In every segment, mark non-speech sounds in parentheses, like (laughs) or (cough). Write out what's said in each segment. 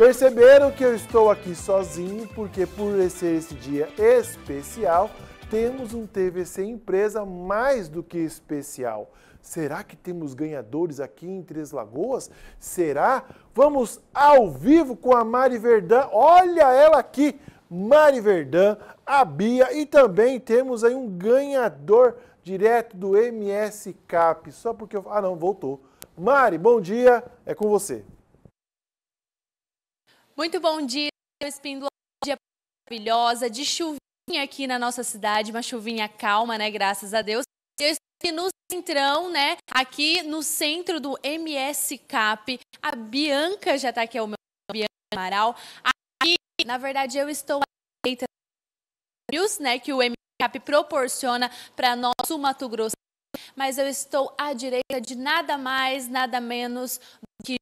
Perceberam que eu estou aqui sozinho porque, por ser esse dia especial, temos um TVC Empresa mais do que especial. Será que temos ganhadores aqui em Três Lagoas? Será? Vamos ao vivo com a Mari Verdã. Olha ela aqui, Mari Verdã, a Bia e também temos aí um ganhador direto do MS Cap. Só porque eu... Ah, não, voltou. Mari, bom dia, é com você. Muito bom dia, Espíndola. Dia maravilhosa, de chuvinha aqui na nossa cidade, uma chuvinha calma, né? Graças a Deus. Eu estou aqui no centrão, né? Aqui no centro do MS Cap. A Bianca já está aqui ao meu Bianca Amaral. Aqui, na verdade, eu estou à direita né, que o MS Cap proporciona para nosso Mato Grosso. Mas eu estou à direita de nada mais, nada menos do que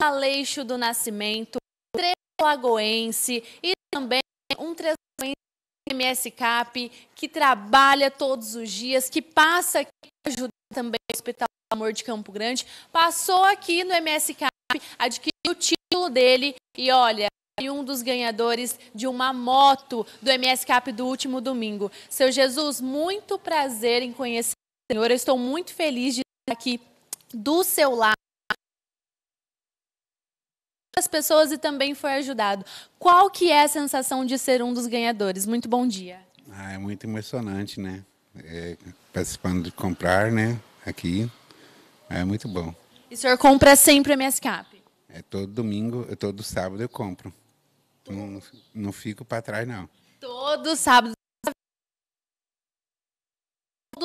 Aleixo do Nascimento, lagoense e também um MS Cap, que trabalha todos os dias, que passa aqui ajudar também o Hospital do Amor de Campo Grande, passou aqui no MS Cap, adquiriu o título dele e olha, e um dos ganhadores de uma moto do MS Cap do último domingo. Seu Jesus, muito prazer em conhecer o senhor. Eu estou muito feliz de estar aqui do seu lado as pessoas e também foi ajudado. Qual que é a sensação de ser um dos ganhadores? Muito bom dia. Ah, é muito emocionante, né? É, participando de comprar, né? Aqui. É muito bom. E o senhor compra sempre a minha escape? É todo domingo, é todo sábado eu compro. Não, não fico para trás, não. Todo sábado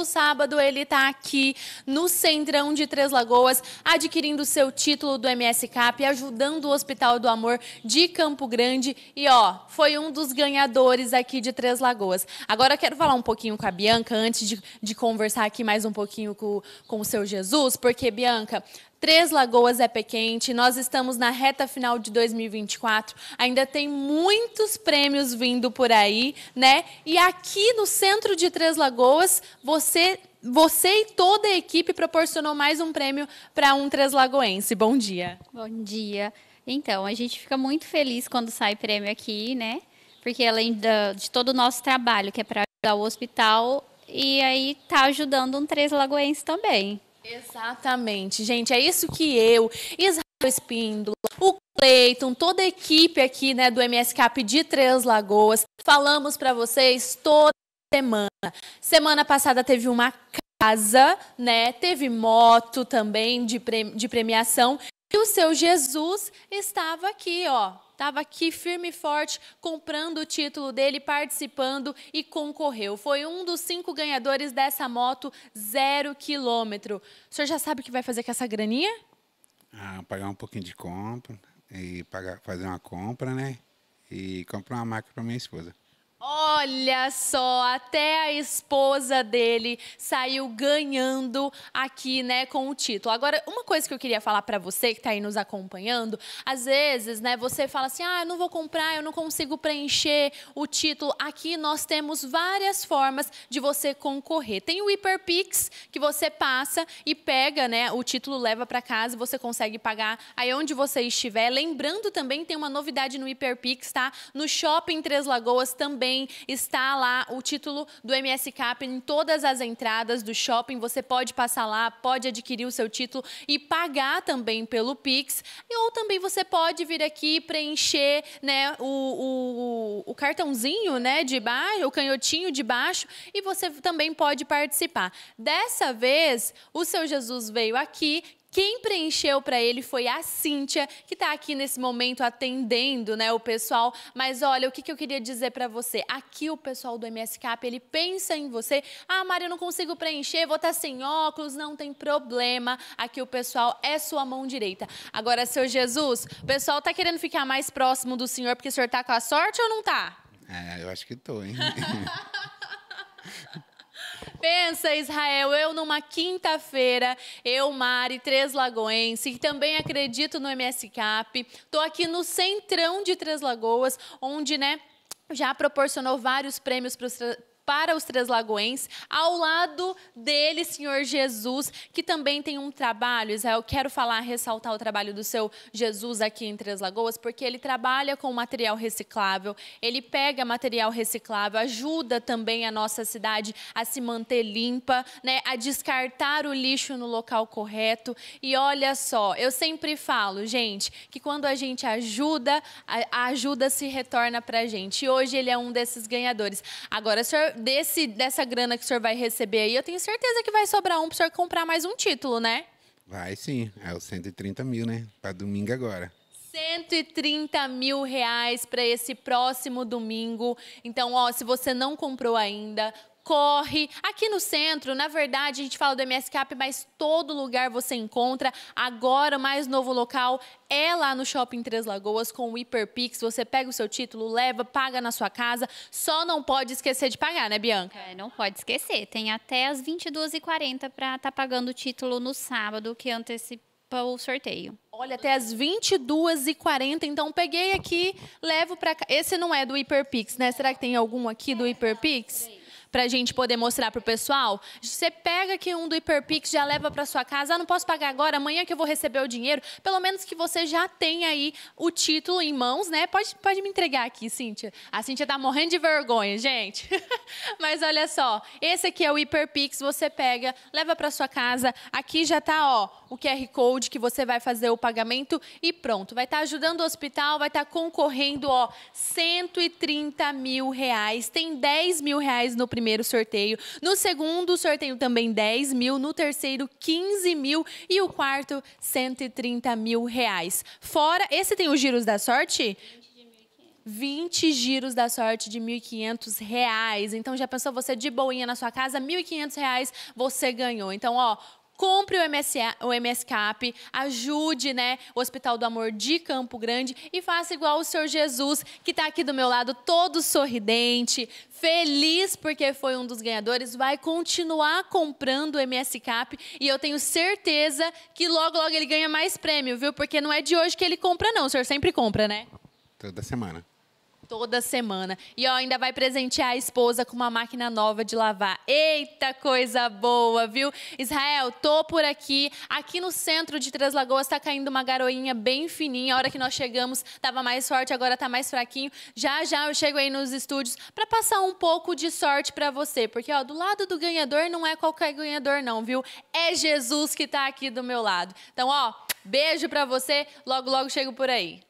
sábado ele está aqui no Centrão de Três Lagoas, adquirindo seu título do MS Cap, ajudando o Hospital do Amor de Campo Grande. E ó, foi um dos ganhadores aqui de Três Lagoas. Agora eu quero falar um pouquinho com a Bianca, antes de, de conversar aqui mais um pouquinho com, com o seu Jesus, porque, Bianca, Três Lagoas é pé quente, nós estamos na reta final de 2024, ainda tem muitos prêmios vindo por aí, né? E aqui no centro de Três Lagoas, você você e toda a equipe proporcionou mais um prêmio para um Três Lagoense. Bom dia. Bom dia. Então, a gente fica muito feliz quando sai prêmio aqui, né? Porque além da, de todo o nosso trabalho, que é para ajudar o hospital, e aí tá ajudando um Três Lagoense também. Exatamente, gente. É isso que eu, Israel Espíndola, o Cleiton, toda a equipe aqui né, do MSCAP de Três Lagoas, falamos para vocês toda semana. Semana passada teve uma casa, né? Teve moto também de, pre de premiação. E o seu Jesus estava aqui, ó, estava aqui firme e forte, comprando o título dele, participando e concorreu. Foi um dos cinco ganhadores dessa moto zero quilômetro. O senhor já sabe o que vai fazer com essa graninha? Ah, pagar um pouquinho de compra e pagar, fazer uma compra, né? E comprar uma máquina para minha esposa. Olha só, até a esposa dele saiu ganhando aqui, né, com o título. Agora, uma coisa que eu queria falar para você que tá aí nos acompanhando, às vezes, né, você fala assim: "Ah, eu não vou comprar, eu não consigo preencher o título". Aqui nós temos várias formas de você concorrer. Tem o Hiperpix que você passa e pega, né, o título leva para casa e você consegue pagar aí onde você estiver. Lembrando também tem uma novidade no Hiperpix, tá? No Shopping Três Lagoas também também está lá o título do MS Cap em todas as entradas do shopping. Você pode passar lá, pode adquirir o seu título e pagar também pelo Pix. Ou também você pode vir aqui preencher né, o, o, o cartãozinho né, de baixo, o canhotinho de baixo, e você também pode participar. Dessa vez, o seu Jesus veio aqui quem preencheu para ele foi a Cíntia, que está aqui nesse momento atendendo, né, o pessoal. Mas olha, o que, que eu queria dizer para você? Aqui o pessoal do MSCAP, ele pensa em você. Ah, Mari, eu não consigo preencher, vou estar tá sem óculos, não tem problema. Aqui o pessoal é sua mão direita. Agora, seu Jesus, o pessoal tá querendo ficar mais próximo do senhor porque o senhor tá com a sorte ou não tá? É, eu acho que tô, hein? (laughs) Pensa, Israel, eu numa quinta-feira, eu, Mari, Três Lagoense, que também acredito no MS Cap, tô aqui no centrão de Três Lagoas, onde, né, já proporcionou vários prêmios para os para os Três Lagoenses, ao lado dele, Senhor Jesus, que também tem um trabalho. Israel, quero falar, ressaltar o trabalho do seu Jesus aqui em Três Lagoas, porque ele trabalha com material reciclável, ele pega material reciclável, ajuda também a nossa cidade a se manter limpa, né, a descartar o lixo no local correto. E olha só, eu sempre falo, gente, que quando a gente ajuda, a ajuda se retorna para a gente. E hoje ele é um desses ganhadores. Agora, o senhor desse, dessa grana que o senhor vai receber aí, eu tenho certeza que vai sobrar um para o senhor comprar mais um título, né? Vai sim. É os 130 mil, né? Para domingo agora. 130 mil reais para esse próximo domingo. Então, ó, se você não comprou ainda, corre. Aqui no centro, na verdade, a gente fala do MS Cap, mas todo lugar você encontra. Agora, mais novo local é lá no Shopping Três Lagoas com o Hiperpix. Você pega o seu título, leva, paga na sua casa. Só não pode esquecer de pagar, né, Bianca? É, não pode esquecer. Tem até as 22h40 para estar tá pagando o título no sábado, que antecipa o sorteio. Olha, até as 22h40, então peguei aqui, levo para cá. Esse não é do Hiperpix, né? Será que tem algum aqui do Hiperpix? É, para a gente poder mostrar para o pessoal. Você pega aqui um do Hyperpix, já leva para sua casa. Ah, não posso pagar agora, amanhã que eu vou receber o dinheiro. Pelo menos que você já tenha aí o título em mãos, né? Pode, pode me entregar aqui, Cíntia. A Cíntia está morrendo de vergonha, gente. (laughs) Mas olha só, esse aqui é o Hyperpix, você pega, leva para sua casa. Aqui já está, ó, o QR Code que você vai fazer o pagamento e pronto. Vai estar tá ajudando o hospital, vai estar tá concorrendo, ó, 130 mil reais. Tem 10 mil reais no primeiro primeiro sorteio. No segundo sorteio também 10 mil. No terceiro, 15 mil. E o quarto, 130 mil reais. Fora, esse tem os giros da sorte? 20 giros da sorte de R$ 1.500. Então já pensou você de boinha na sua casa, R$ 1.500 você ganhou. Então, ó, compre o, MSA, o MSCAP, ajude né, o Hospital do Amor de Campo Grande e faça igual o Senhor Jesus, que está aqui do meu lado, todo sorridente, feliz porque foi um dos ganhadores, vai continuar comprando o MSCAP e eu tenho certeza que logo, logo ele ganha mais prêmio, viu? Porque não é de hoje que ele compra, não. O senhor sempre compra, né? Toda semana. Toda semana. E ó, ainda vai presentear a esposa com uma máquina nova de lavar. Eita coisa boa, viu? Israel, tô por aqui. Aqui no centro de Três Lagoas tá caindo uma garoinha bem fininha. A hora que nós chegamos tava mais forte, agora tá mais fraquinho. Já já eu chego aí nos estúdios para passar um pouco de sorte para você, porque ó, do lado do ganhador não é qualquer ganhador não, viu? É Jesus que tá aqui do meu lado. Então, ó, beijo para você. Logo logo chego por aí.